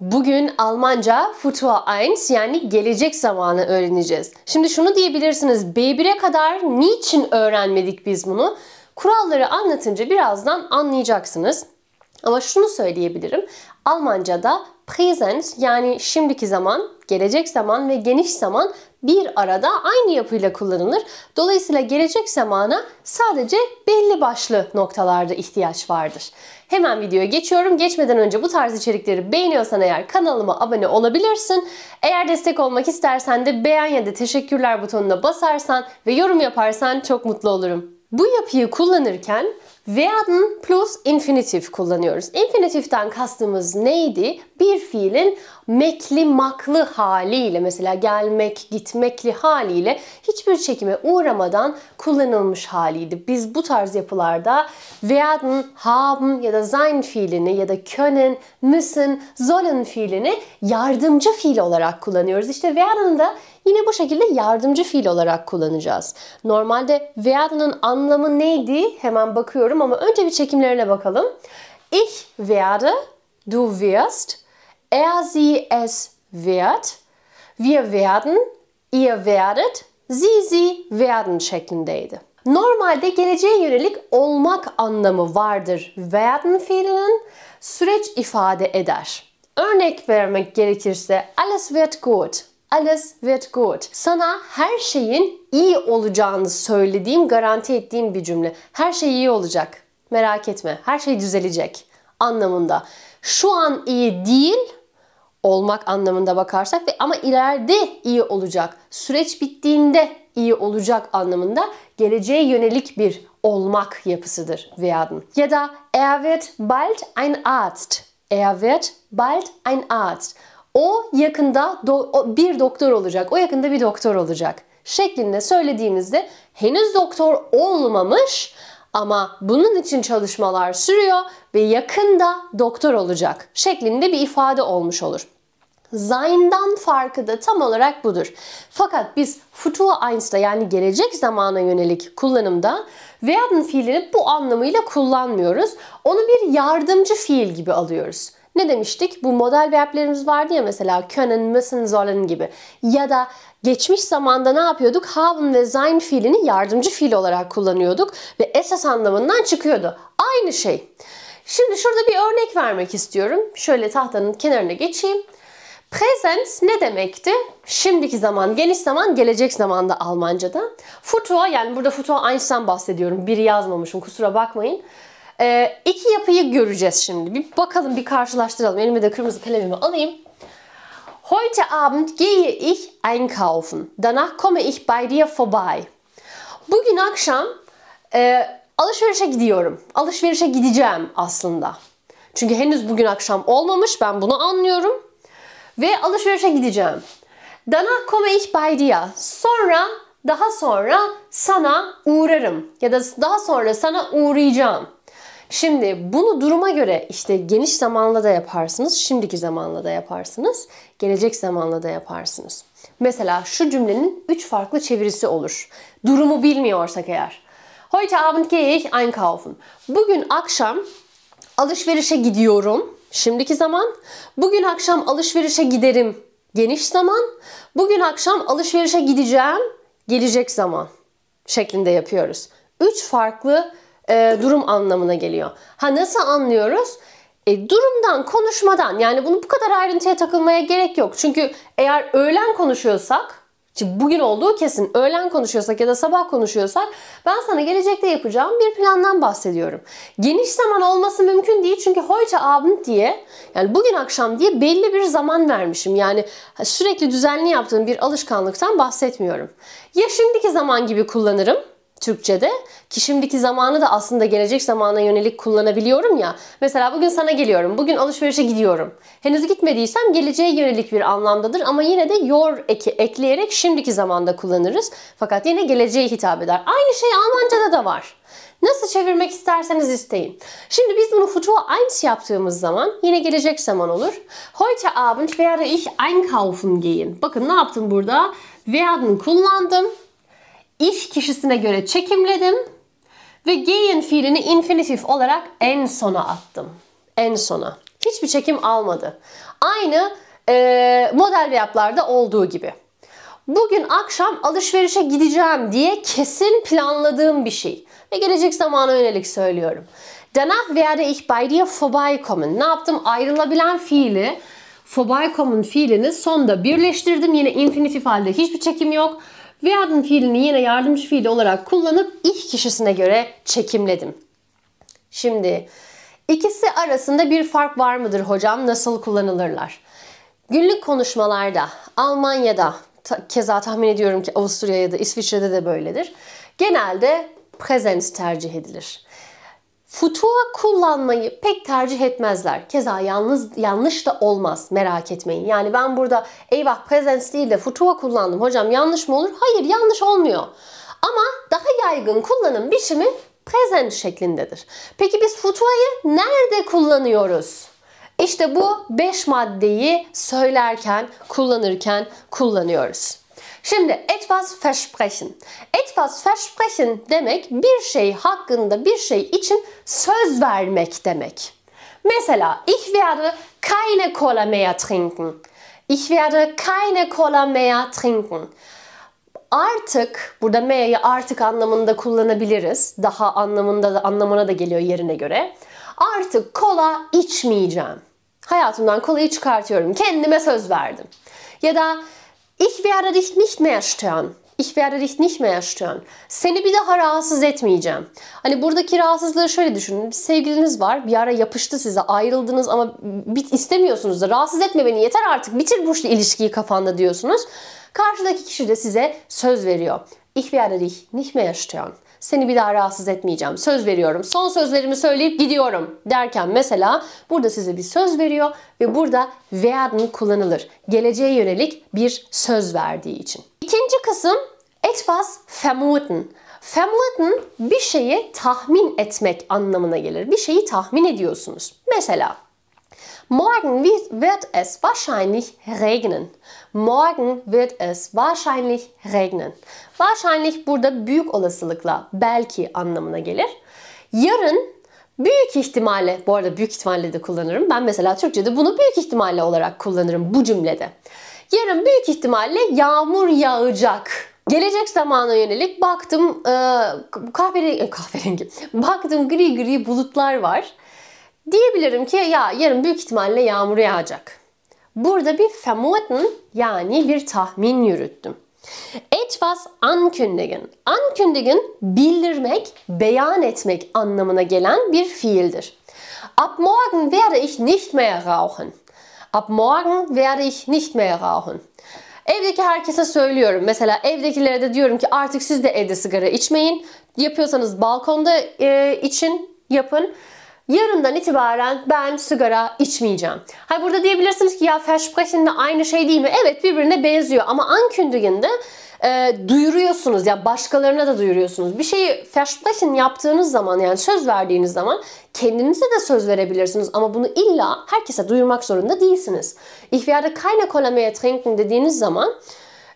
Bugün Almanca Future yani gelecek zamanı öğreneceğiz. Şimdi şunu diyebilirsiniz. B1'e kadar niçin öğrenmedik biz bunu? Kuralları anlatınca birazdan anlayacaksınız. Ama şunu söyleyebilirim. Almanca'da present yani şimdiki zaman, gelecek zaman ve geniş zaman bir arada aynı yapıyla kullanılır. Dolayısıyla gelecek zamana sadece belli başlı noktalarda ihtiyaç vardır. Hemen videoya geçiyorum. Geçmeden önce bu tarz içerikleri beğeniyorsan eğer kanalıma abone olabilirsin. Eğer destek olmak istersen de beğen ya da teşekkürler butonuna basarsan ve yorum yaparsan çok mutlu olurum. Bu yapıyı kullanırken Werden plus infinitif kullanıyoruz. Infinitiften kastımız neydi? Bir fiilin mekli maklı haliyle mesela gelmek, gitmekli haliyle hiçbir çekime uğramadan kullanılmış haliydi. Biz bu tarz yapılarda werden, haben ya da sein fiilini ya da können, müssen, sollen fiilini yardımcı fiil olarak kullanıyoruz. İşte werden'ı da Yine bu şekilde yardımcı fiil olarak kullanacağız. Normalde werden'ın anlamı neydi? Hemen bakıyorum ama önce bir çekimlerine bakalım. Ich werde, du wirst, er, sie, es wird, wir werden, ihr werdet, sie, sie werden şeklindeydi. Normalde geleceğe yönelik olmak anlamı vardır. Werden fiilinin süreç ifade eder. Örnek vermek gerekirse alles wird gut alles wird gut. Sana her şeyin iyi olacağını söylediğim, garanti ettiğim bir cümle. Her şey iyi olacak. Merak etme. Her şey düzelecek anlamında. Şu an iyi değil olmak anlamında bakarsak ve ama ileride iyi olacak. Süreç bittiğinde iyi olacak anlamında geleceğe yönelik bir olmak yapısıdır werden. Ya da er wird bald ein Arzt. Er wird bald ein Arzt. O yakında do bir doktor olacak. O yakında bir doktor olacak şeklinde söylediğimizde henüz doktor olmamış ama bunun için çalışmalar sürüyor ve yakında doktor olacak şeklinde bir ifade olmuş olur. Sein'dan farkı da tam olarak budur. Fakat biz futuro eins'da yani gelecek zamana yönelik kullanımda werden fiilini bu anlamıyla kullanmıyoruz. Onu bir yardımcı fiil gibi alıyoruz. Ne demiştik? Bu model verblerimiz vardı ya mesela können, müssen, sollen gibi. Ya da geçmiş zamanda ne yapıyorduk? Haben ve sein fiilini yardımcı fiil olarak kullanıyorduk ve esas anlamından çıkıyordu. Aynı şey. Şimdi şurada bir örnek vermek istiyorum. Şöyle tahtanın kenarına geçeyim. Präsens ne demekti? Şimdiki zaman, geniş zaman, gelecek zamanda Almanca'da. Futur yani burada Futur Einstein bahsediyorum. Biri yazmamışım kusura bakmayın. Ee, iki yapıyı göreceğiz şimdi. Bir bakalım bir karşılaştıralım. Elime de kırmızı kalemimi alayım. Heute Abend gehe ich einkaufen. Danach komme ich bei dir vorbei. Bugün akşam e, alışverişe gidiyorum. Alışverişe gideceğim aslında. Çünkü henüz bugün akşam olmamış. Ben bunu anlıyorum. Ve alışverişe gideceğim. Danach komme ich bei dir. Sonra daha sonra sana uğrarım ya da daha sonra sana uğrayacağım. Şimdi bunu duruma göre işte geniş zamanla da yaparsınız, şimdiki zamanla da yaparsınız, gelecek zamanla da yaparsınız. Mesela şu cümlenin üç farklı çevirisi olur. Durumu bilmiyorsak eğer. Heute Abend gehe ich einkaufen. Bugün akşam alışverişe gidiyorum. Şimdiki zaman. Bugün akşam alışverişe giderim. Geniş zaman. Bugün akşam alışverişe gideceğim. Gelecek zaman şeklinde yapıyoruz. Üç farklı e, durum anlamına geliyor. Ha nasıl anlıyoruz? E, durumdan, konuşmadan yani bunu bu kadar ayrıntıya takılmaya gerek yok. Çünkü eğer öğlen konuşuyorsak bugün olduğu kesin. Öğlen konuşuyorsak ya da sabah konuşuyorsak ben sana gelecekte yapacağım bir plandan bahsediyorum. Geniş zaman olması mümkün değil çünkü heute abend diye yani bugün akşam diye belli bir zaman vermişim. Yani sürekli düzenli yaptığım bir alışkanlıktan bahsetmiyorum. Ya şimdiki zaman gibi kullanırım Türkçe'de ki şimdiki zamanı da aslında gelecek zamana yönelik kullanabiliyorum ya. Mesela bugün sana geliyorum, bugün alışverişe gidiyorum. Henüz gitmediysem geleceğe yönelik bir anlamdadır ama yine de your eki ekleyerek şimdiki zamanda kullanırız. Fakat yine geleceğe hitap eder. Aynı şey Almanca'da da var. Nasıl çevirmek isterseniz isteyin. Şimdi biz bunu Futur eins yaptığımız zaman yine gelecek zaman olur. Heute Abend werde ich einkaufen gehen. Bakın ne yaptım burada? Werden kullandım iş kişisine göre çekimledim ve giyin fiilini infinitif olarak en sona attım. En sona. Hiçbir çekim almadı. Aynı e, model ve yaplarda olduğu gibi. Bugün akşam alışverişe gideceğim diye kesin planladığım bir şey. Ve gelecek zamana yönelik söylüyorum. Danach werde ich bei dir vorbeikommen. Ne yaptım? Ayrılabilen fiili, vorbeikommen fiilini sonda birleştirdim. Yine infinitif halde hiçbir çekim yok. Werden fiilini yine yardımcı fiil olarak kullanıp ilk kişisine göre çekimledim. Şimdi ikisi arasında bir fark var mıdır hocam? Nasıl kullanılırlar? Günlük konuşmalarda Almanya'da keza tahmin ediyorum ki Avusturya'da, İsviçre'de de böyledir. Genelde present tercih edilir. Futua kullanmayı pek tercih etmezler. Keza yalnız yanlış da olmaz merak etmeyin. Yani ben burada eyvah presence değil de futua kullandım hocam yanlış mı olur? Hayır yanlış olmuyor. Ama daha yaygın kullanım biçimi present şeklindedir. Peki biz futuayı nerede kullanıyoruz? İşte bu 5 maddeyi söylerken, kullanırken kullanıyoruz. Şimdi etwas versprechen. Etwas versprechen demek bir şey hakkında bir şey için söz vermek demek. Mesela ich werde keine Cola mehr trinken. Ich werde keine Cola mehr trinken. Artık burada me'yi artık anlamında kullanabiliriz. Daha anlamında da anlamına da geliyor yerine göre. Artık kola içmeyeceğim. Hayatımdan kolayı çıkartıyorum. Kendime söz verdim. Ya da Ich werde dich nicht mehr stören. Ich werde dich nicht mehr stören. Seni bir daha rahatsız etmeyeceğim. Hani buradaki rahatsızlığı şöyle düşünün. Bir sevgiliniz var. Bir ara yapıştı size. Ayrıldınız ama bit istemiyorsunuz da. Rahatsız etme beni yeter artık. Bitir bu ilişkiyi kafanda diyorsunuz. Karşıdaki kişi de size söz veriyor. Ich werde dich nicht mehr stören. Seni bir daha rahatsız etmeyeceğim. Söz veriyorum. Son sözlerimi söyleyip gidiyorum derken mesela burada size bir söz veriyor ve burada werden kullanılır. Geleceğe yönelik bir söz verdiği için. İkinci kısım etwas vermuten. Vermuten bir şeyi tahmin etmek anlamına gelir. Bir şeyi tahmin ediyorsunuz. Mesela Morgen wird es wahrscheinlich regnen. Morgen wird es wahrscheinlich regnen. Wahrscheinlich burada büyük olasılıkla belki anlamına gelir. Yarın büyük ihtimalle, bu arada büyük ihtimalle de kullanırım. Ben mesela Türkçe'de bunu büyük ihtimalle olarak kullanırım bu cümlede. Yarın büyük ihtimalle yağmur yağacak. Gelecek zamana yönelik baktım e, kahverengi, kahverengi, baktım gri gri bulutlar var. Diyebilirim ki ya yarın büyük ihtimalle yağmur yağacak. Burada bir vermuten yani bir tahmin yürüttüm. Etwas ankündigen. Ankündigen bildirmek, beyan etmek anlamına gelen bir fiildir. Ab morgen werde ich nicht mehr rauchen. Ab morgen werde ich nicht mehr rauchen. Evdeki herkese söylüyorum. Mesela evdekilere de diyorum ki artık siz de evde sigara içmeyin. Yapıyorsanız balkonda e, için yapın. Yarından itibaren ben sigara içmeyeceğim. Hayır burada diyebilirsiniz ki ya versprechen aynı şey değil mi? Evet birbirine benziyor ama ankündigende e, duyuruyorsunuz ya başkalarına da duyuruyorsunuz. Bir şeyi versprechen yaptığınız zaman yani söz verdiğiniz zaman kendinize de söz verebilirsiniz ama bunu illa herkese duyurmak zorunda değilsiniz. Ich werde keine Cola mehr trinken dediğiniz zaman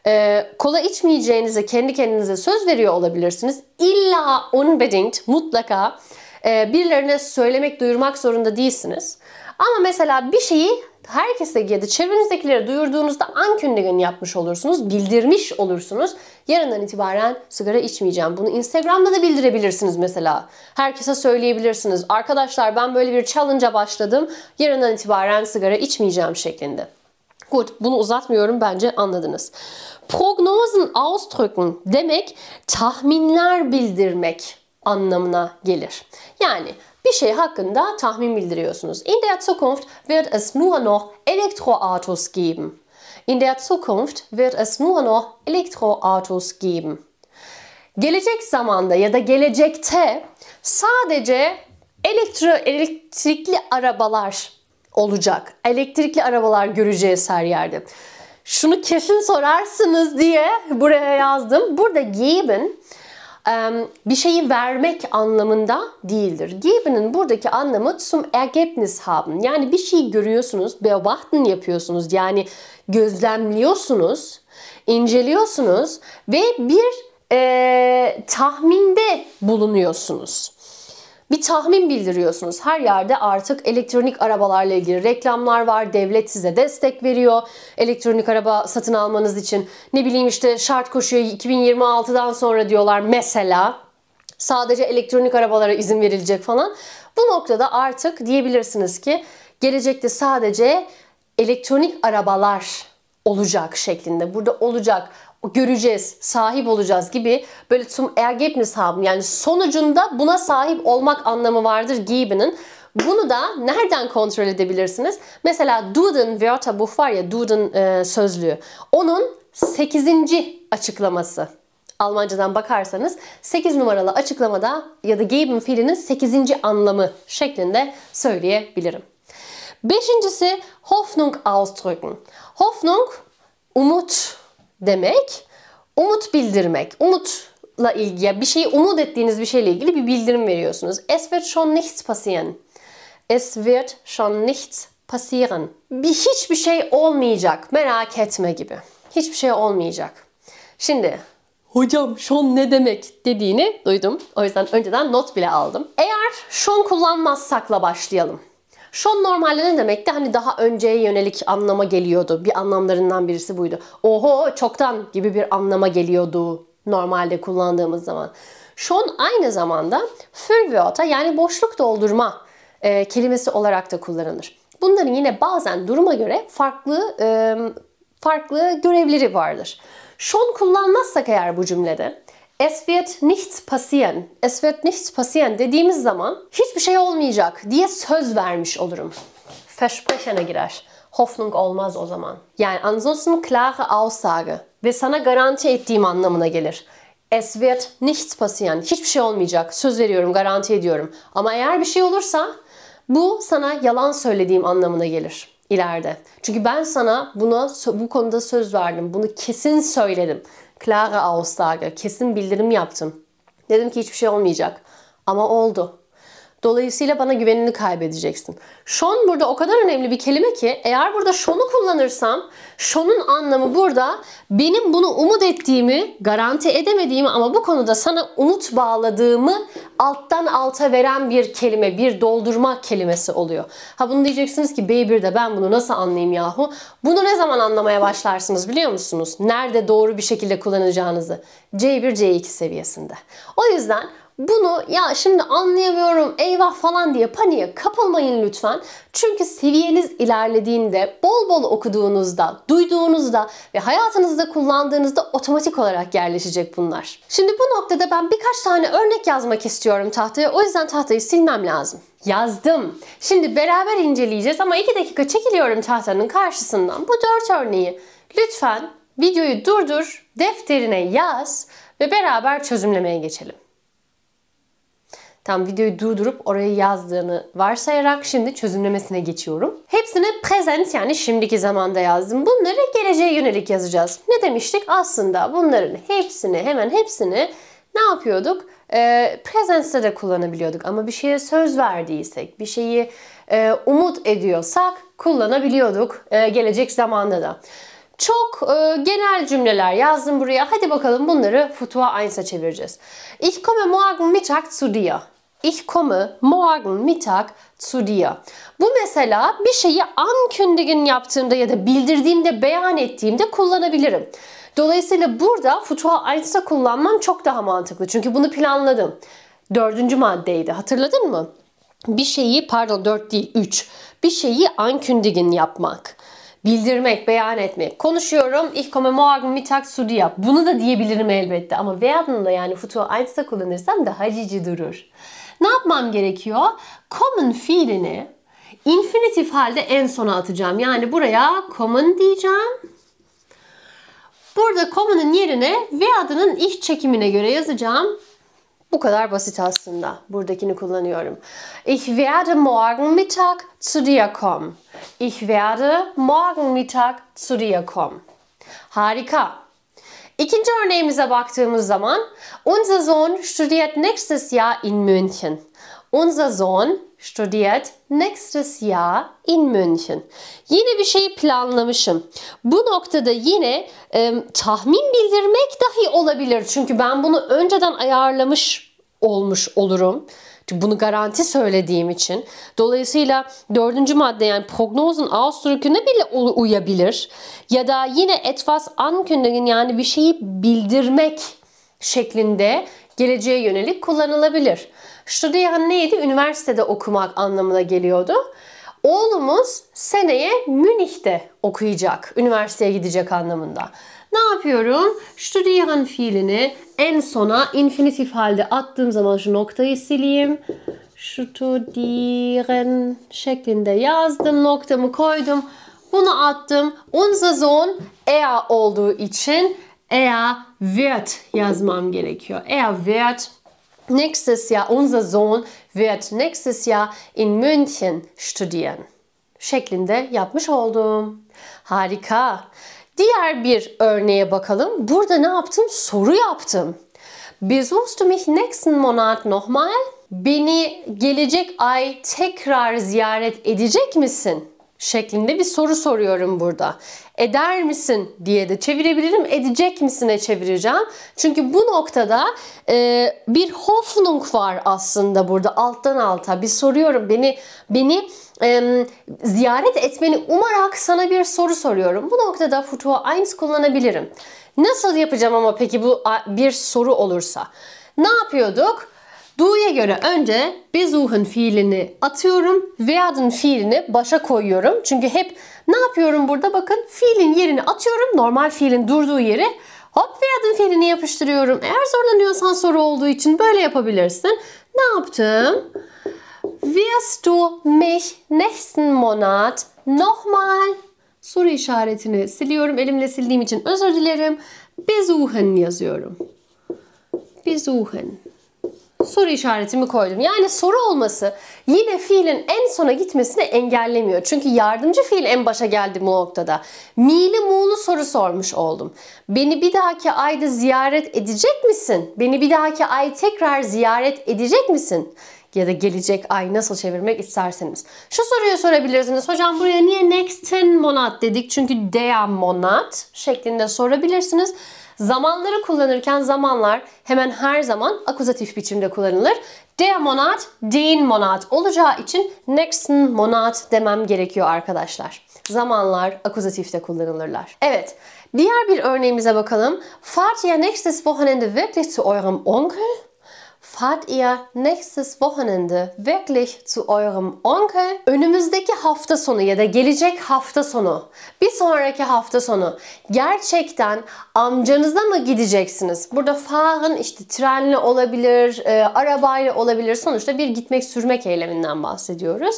e, kola içmeyeceğinize kendi kendinize söz veriyor olabilirsiniz. İlla unbedingt mutlaka ee, birilerine söylemek, duyurmak zorunda değilsiniz. Ama mesela bir şeyi herkese ya da çevrenizdekilere duyurduğunuzda ankünlerini yapmış olursunuz, bildirmiş olursunuz. Yarından itibaren sigara içmeyeceğim. Bunu Instagram'da da bildirebilirsiniz mesela. Herkese söyleyebilirsiniz. Arkadaşlar ben böyle bir challenge'a başladım. Yarından itibaren sigara içmeyeceğim şeklinde. Good, bunu uzatmıyorum bence anladınız. Prognosen ausdrücken demek tahminler bildirmek anlamına gelir. Yani bir şey hakkında tahmin bildiriyorsunuz. In der Zukunft wird es nur noch Elektroautos geben. In der Zukunft wird es nur noch Elektroautos geben. Gelecek zamanda ya da gelecekte sadece elektro elektrikli arabalar olacak. Elektrikli arabalar göreceğiz her yerde. Şunu kesin sorarsınız diye buraya yazdım. Burada geben bir şeyi vermek anlamında değildir. Geben'in buradaki anlamı zum Ergebnis haben. Yani bir şey görüyorsunuz, beobachten yapıyorsunuz. Yani gözlemliyorsunuz, inceliyorsunuz ve bir e, tahminde bulunuyorsunuz. Bir tahmin bildiriyorsunuz. Her yerde artık elektronik arabalarla ilgili reklamlar var. Devlet size destek veriyor. Elektronik araba satın almanız için ne bileyim işte şart koşuyor 2026'dan sonra diyorlar mesela. Sadece elektronik arabalara izin verilecek falan. Bu noktada artık diyebilirsiniz ki gelecekte sadece elektronik arabalar olacak şeklinde. Burada olacak göreceğiz, sahip olacağız gibi böyle zum Ergebnis haben yani sonucunda buna sahip olmak anlamı vardır geben'in. Bunu da nereden kontrol edebilirsiniz? Mesela Duden Wörterbuch var ya Duden e, sözlüğü. Onun 8. açıklaması. Almancadan bakarsanız 8 numaralı açıklamada ya da geben fiilinin 8. anlamı şeklinde söyleyebilirim. Beşincisi Hoffnung ausdrücken. Hoffnung umut demek umut bildirmek. Umutla ilgili yani bir şeyi umut ettiğiniz bir şeyle ilgili bir bildirim veriyorsunuz. Es wird schon nichts passieren. Es wird schon nichts passieren. Bir hiçbir şey olmayacak. Merak etme gibi. Hiçbir şey olmayacak. Şimdi hocam şon ne demek dediğini duydum. O yüzden önceden not bile aldım. Eğer şon kullanmazsakla başlayalım. Şon normalde ne demekti? Hani daha önceye yönelik anlama geliyordu. Bir anlamlarından birisi buydu. Oho çoktan gibi bir anlama geliyordu normalde kullandığımız zaman. Şon aynı zamanda fülveota yani boşluk doldurma e, kelimesi olarak da kullanılır. Bunların yine bazen duruma göre farklı e, farklı görevleri vardır. Şon kullanmazsak eğer bu cümlede es wird nichts passieren, es wird nichts passieren dediğimiz zaman hiçbir şey olmayacak diye söz vermiş olurum. Versprechene girer. Hoffnung olmaz o zaman. Yani ansonsten klare Aussage ve sana garanti ettiğim anlamına gelir. Es wird nichts passieren. Hiçbir şey olmayacak. Söz veriyorum, garanti ediyorum. Ama eğer bir şey olursa bu sana yalan söylediğim anlamına gelir ileride. Çünkü ben sana buna bu konuda söz verdim. Bunu kesin söyledim klare Aussage, kesin bildirim yaptım. Dedim ki hiçbir şey olmayacak. Ama oldu. Dolayısıyla bana güvenini kaybedeceksin. Şon burada o kadar önemli bir kelime ki eğer burada şonu kullanırsam şonun anlamı burada benim bunu umut ettiğimi, garanti edemediğimi ama bu konuda sana umut bağladığımı alttan alta veren bir kelime, bir doldurma kelimesi oluyor. Ha bunu diyeceksiniz ki B1 de ben bunu nasıl anlayayım yahu? Bunu ne zaman anlamaya başlarsınız biliyor musunuz? Nerede doğru bir şekilde kullanacağınızı. C1, C2 seviyesinde. O yüzden bunu ya şimdi anlayamıyorum eyvah falan diye paniğe kapılmayın lütfen. Çünkü seviyeniz ilerlediğinde, bol bol okuduğunuzda, duyduğunuzda ve hayatınızda kullandığınızda otomatik olarak yerleşecek bunlar. Şimdi bu noktada ben birkaç tane örnek yazmak istiyorum tahtaya. O yüzden tahtayı silmem lazım. Yazdım. Şimdi beraber inceleyeceğiz ama 2 dakika çekiliyorum tahtanın karşısından. Bu 4 örneği lütfen videoyu durdur, defterine yaz ve beraber çözümlemeye geçelim tam videoyu durdurup oraya yazdığını varsayarak şimdi çözümlemesine geçiyorum. Hepsini present yani şimdiki zamanda yazdım. Bunları geleceğe yönelik yazacağız. Ne demiştik? Aslında bunların hepsini hemen hepsini ne yapıyorduk? E, ee, presence'de de kullanabiliyorduk ama bir şeye söz verdiysek, bir şeyi e, umut ediyorsak kullanabiliyorduk e, gelecek zamanda da. Çok e, genel cümleler yazdım buraya. Hadi bakalım bunları Futua Eins'a çevireceğiz. Ich komme morgen Mittag zu dir. Ich komme morgen Mittag zu dir. Bu mesela bir şeyi ankündigen yaptığımda ya da bildirdiğimde, beyan ettiğimde kullanabilirim. Dolayısıyla burada Futua Eins'a kullanmam çok daha mantıklı. Çünkü bunu planladım. Dördüncü maddeydi hatırladın mı? Bir şeyi pardon dört değil üç. Bir şeyi ankündigen yapmak bildirmek, beyan etmek. Konuşuyorum, ich komme morgen mittag zu dir. Bunu da diyebilirim elbette ama veyadını da yani futu einsta kullanırsam daha cici durur. Ne yapmam gerekiyor? Kommen fiilini infinitif halde en sona atacağım. Yani buraya kommen diyeceğim. Burada common'ın yerine ve adının iş çekimine göre yazacağım. Bu kadar basit aslında. Buradakini kullanıyorum. Ich werde morgen Mittag zu dir kommen. Ich werde morgen Mittag zu dir kommen. Harika. İkinci örneğimize baktığımız zaman Unser Sohn studiert nächstes Jahr in München. Unser Sohn studiert nächstes Jahr in München. Yine bir şey planlamışım. Bu noktada yine e, tahmin bildirmek dahi olabilir. Çünkü ben bunu önceden ayarlamış olmuş olurum. Çünkü bunu garanti söylediğim için. Dolayısıyla dördüncü madde yani prognozun Ausdrück'üne bile uyabilir. Ya da yine etwas ankündigen yani bir şeyi bildirmek şeklinde geleceğe yönelik kullanılabilir. Studieren neydi? Üniversitede okumak anlamına geliyordu. Oğlumuz seneye Münih'te okuyacak, üniversiteye gidecek anlamında. Ne yapıyorum? Studieren fiilini en sona infinitif halde attığım zaman şu noktayı sileyim. Studieren şeklinde yazdım, noktamı koydum. Bunu attım. Unser Sohn er olduğu için Er wird yazmam gerekiyor. Er wird nächstes Jahr, unser Sohn wird nächstes Jahr in München studieren. Şeklinde yapmış oldum. Harika. Diğer bir örneğe bakalım. Burada ne yaptım? Soru yaptım. Besuchst du mich nächsten Monat nochmal? Beni gelecek ay tekrar ziyaret edecek misin? şeklinde bir soru soruyorum burada. Eder misin diye de çevirebilirim. Edecek misine çevireceğim. Çünkü bu noktada e, bir Hoffnung var aslında burada alttan alta. Bir soruyorum beni beni e, ziyaret etmeni umarak sana bir soru soruyorum. Bu noktada Futua Eins kullanabilirim. Nasıl yapacağım ama peki bu bir soru olursa? Ne yapıyorduk? Do'ya göre önce besuchen fiilini atıyorum. Werden fiilini başa koyuyorum. Çünkü hep ne yapıyorum burada? Bakın fiilin yerini atıyorum. Normal fiilin durduğu yeri hop werden fiilini yapıştırıyorum. Eğer zorlanıyorsan soru olduğu için böyle yapabilirsin. Ne yaptım? Wirst du mich nächsten Monat nochmal soru işaretini siliyorum. Elimle sildiğim için özür dilerim. Besuchen yazıyorum. Besuchen soru işaretimi koydum. Yani soru olması yine fiilin en sona gitmesini engellemiyor. Çünkü yardımcı fiil en başa geldi bu noktada. Mili muğlu soru sormuş oldum. Beni bir dahaki ayda ziyaret edecek misin? Beni bir dahaki ay tekrar ziyaret edecek misin? ya da gelecek ay nasıl çevirmek isterseniz. Şu soruyu sorabilirsiniz. Hocam buraya niye next ten monat dedik? Çünkü dea monat şeklinde sorabilirsiniz. Zamanları kullanırken zamanlar hemen her zaman akuzatif biçimde kullanılır. Der Monat, den Monat olacağı için nächsten Monat demem gerekiyor arkadaşlar. Zamanlar akuzatifte kullanılırlar. Evet, diğer bir örneğimize bakalım. Fahrt ihr nächstes Wochenende wirklich zu eurem Onkel? fahrt ihr nächstes Wochenende wirklich zu eurem onkel? Önümüzdeki hafta sonu ya da gelecek hafta sonu, bir sonraki hafta sonu gerçekten amcanıza mı gideceksiniz? Burada fahren işte trenle olabilir, e, arabayla olabilir. Sonuçta bir gitmek sürmek eyleminden bahsediyoruz.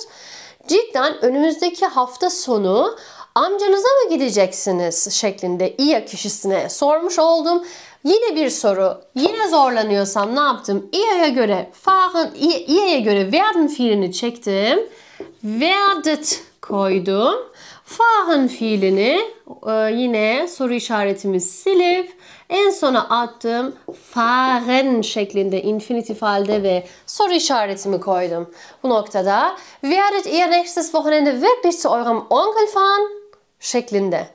Cidden önümüzdeki hafta sonu amcanıza mı gideceksiniz şeklinde iyi kişisine sormuş oldum Yine bir soru. Yine zorlanıyorsam ne yaptım? İye'ye göre fahın, İye'ye göre werden fiilini çektim. Werdet koydum. fahın fiilini e, yine soru işaretimi silip en sona attım. Fahren şeklinde infinitif halde ve soru işaretimi koydum. Bu noktada werdet ihr nächstes Wochenende wirklich zu eurem Onkel fahren şeklinde.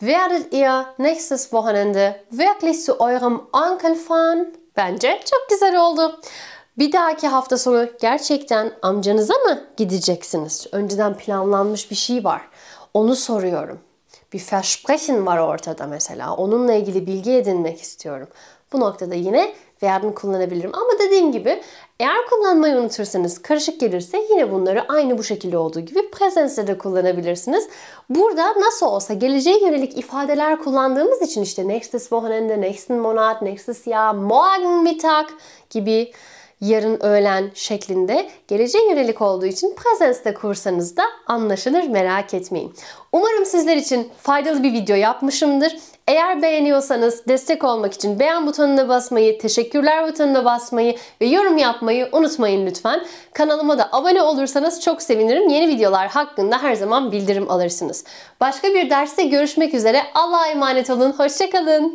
Werdet ihr nächstes Wochenende wirklich zu eurem Onkel fahren? Bence çok güzel oldu. Bir dahaki hafta sonu gerçekten amcanıza mı gideceksiniz? Önceden planlanmış bir şey var. Onu soruyorum. Bir versprechen var ortada mesela. Onunla ilgili bilgi edinmek istiyorum. Bu noktada yine werden kullanabilirim. Ama dediğim gibi eğer kullanmayı unutursanız karışık gelirse yine bunları aynı bu şekilde olduğu gibi presence'de de kullanabilirsiniz. Burada nasıl olsa geleceğe yönelik ifadeler kullandığımız için işte nächstes Wochenende, nächsten Monat, nächstes Jahr, morgen Mittag gibi yarın öğlen şeklinde geleceğe yönelik olduğu için presence'de kursanız da anlaşılır merak etmeyin. Umarım sizler için faydalı bir video yapmışımdır. Eğer beğeniyorsanız destek olmak için beğen butonuna basmayı, teşekkürler butonuna basmayı ve yorum yapmayı unutmayın lütfen. Kanalıma da abone olursanız çok sevinirim. Yeni videolar hakkında her zaman bildirim alırsınız. Başka bir derste görüşmek üzere. Allah'a emanet olun. Hoşçakalın.